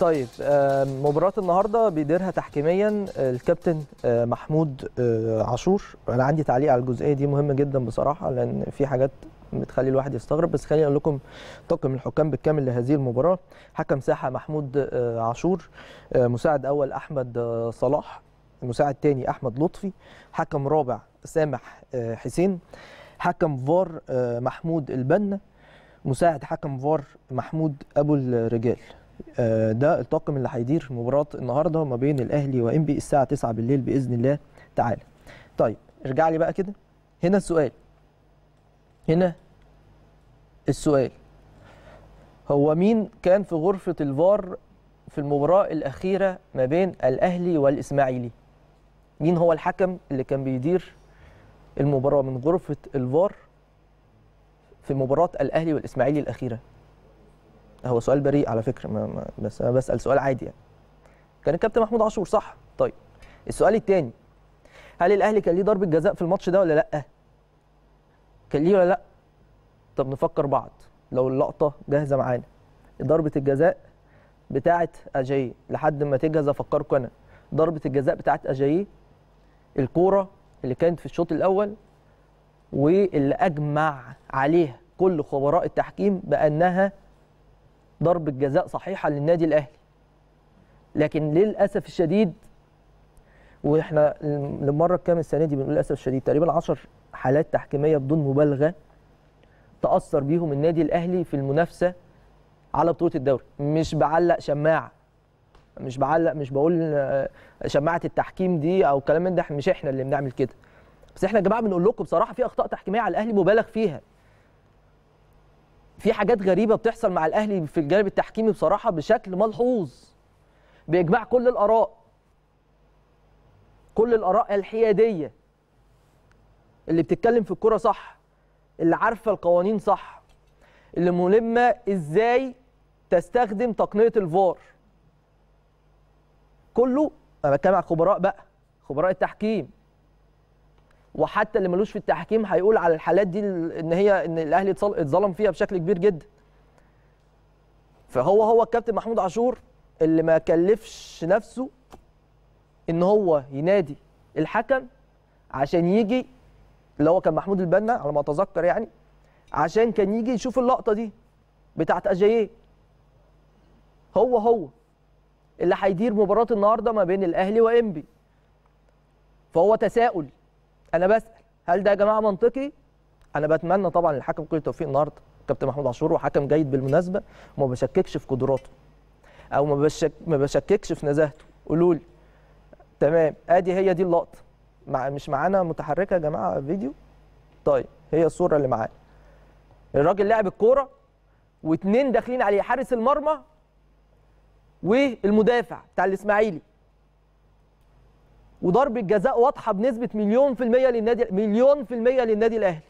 طيب آه، مباراه النهارده بيديرها تحكيميا آه، الكابتن آه، محمود عاشور انا عندي تعليق على الجزئيه دي مهمه جدا بصراحه لان في حاجات بتخلي الواحد يستغرب بس خليني اقول لكم طاقم الحكام بالكامل لهذه المباراه حكم ساحه محمود عاشور مساعد اول احمد صلاح مساعد تاني احمد لطفي حكم رابع سامح حسين حكم فار محمود البنا مساعد حكم فار محمود ابو الرجال آه، ده الطاقم اللي هيدير مباراه النهارده ما بين الاهلي وانبي الساعه 9 بالليل باذن الله تعالى طيب ارجع لي بقى كده هنا السؤال هنا السؤال هو مين كان في غرفه الفار في المباراه الاخيره ما بين الاهلي والاسماعيلي مين هو الحكم اللي كان بيدير المباراه من غرفه الفار في مباراه الاهلي والاسماعيلي الاخيره هو سؤال بريء على فكره ما ما بس انا بسال سؤال عادي يعني كان الكابتن محمود عاشور صح طيب السؤال الثاني هل الاهلي كان ليه ضربه جزاء في الماتش ده ولا لا كان ليه ولا لا طب نفكر بعض لو اللقطه جاهزه معانا ضربه الجزاء بتاعه اجاي لحد ما تجهز افكركم انا ضربه الجزاء بتاعه اجاي الكوره اللي كانت في الشوط الاول واللي اجمع عليها كل خبراء التحكيم بانها ضربة جزاء صحيحة للنادي الأهلي لكن للأسف الشديد واحنا للمرة الكام السنة دي بنقول للأسف الشديد تقريبا 10 حالات تحكيمية بدون مبالغة تأثر بيهم النادي الأهلي في المنافسة على بطولة الدوري مش بعلق شماعة مش بعلق مش بقول آه، شماعة التحكيم دي أو الكلام من ده مش احنا اللي بنعمل كده بس احنا يا جماعة بنقول لكم بصراحة في أخطاء تحكيمية على الأهلي مبالغ فيها في حاجات غريبه بتحصل مع الاهلي في الجانب التحكيمي بصراحه بشكل ملحوظ باجماع كل الاراء كل الاراء الحياديه اللي بتتكلم في الكوره صح اللي عارفه القوانين صح اللي ملمه ازاي تستخدم تقنيه الفار كله انا بتكلم على خبراء بقى خبراء التحكيم وحتى اللي ملوش في التحكيم هيقول على الحالات دي ان هي ان الاهلي اتظلم فيها بشكل كبير جدا فهو هو الكابتن محمود عاشور اللي ما كلفش نفسه ان هو ينادي الحكم عشان يجي اللي هو كان محمود البنا على ما اتذكر يعني عشان كان يجي يشوف اللقطه دي بتاعت اجاييه هو هو اللي هيدير مباراه النهارده ما بين الاهلي وانبي فهو تساؤل انا بسال هل ده يا جماعه منطقي انا بتمنى طبعا الحكم كل التوفيق النهارده كابتن محمود عاشور وحكم جيد بالمناسبه وما بشككش في قدراته او ما بشك ما بشككش في نزاهته قولوا لي تمام ادي هي دي اللقطه مع مش معانا متحركه يا جماعه فيديو طيب هي الصوره اللي معانا الراجل لعب الكوره واتنين داخلين عليه حارس المرمى والمدافع بتاع الاسماعيلي وضربه جزاء واضحه بنسبه مليون في الميه للنادي مليون في الميه للنادي الاهلي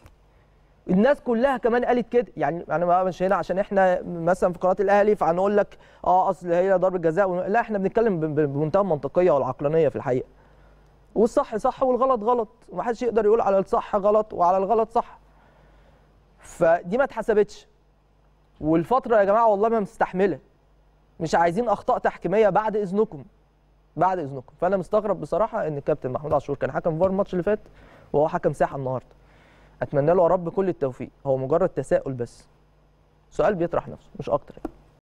الناس كلها كمان قالت كده يعني انا مش هنا عشان احنا مثلا في قناه الاهلي فهنقول لك اه اصل هي ضربه جزاء لا احنا بنتكلم بمنتهى المنطقيه والعقلانيه في الحقيقه والصح صح والغلط غلط ومحدش يقدر يقول على الصح غلط وعلى الغلط صح فدي ما اتحسبتش والفتره يا جماعه والله ما مستحمله مش عايزين اخطاء تحكيميه بعد اذنكم بعد اذنكم فانا مستغرب بصراحه ان الكابتن محمود عاشور كان حكم فار الماتش اللي فات وهو حكم ساحه النهارده اتمنى له يا رب كل التوفيق هو مجرد تساؤل بس سؤال بيطرح نفسه مش اكتر يعني.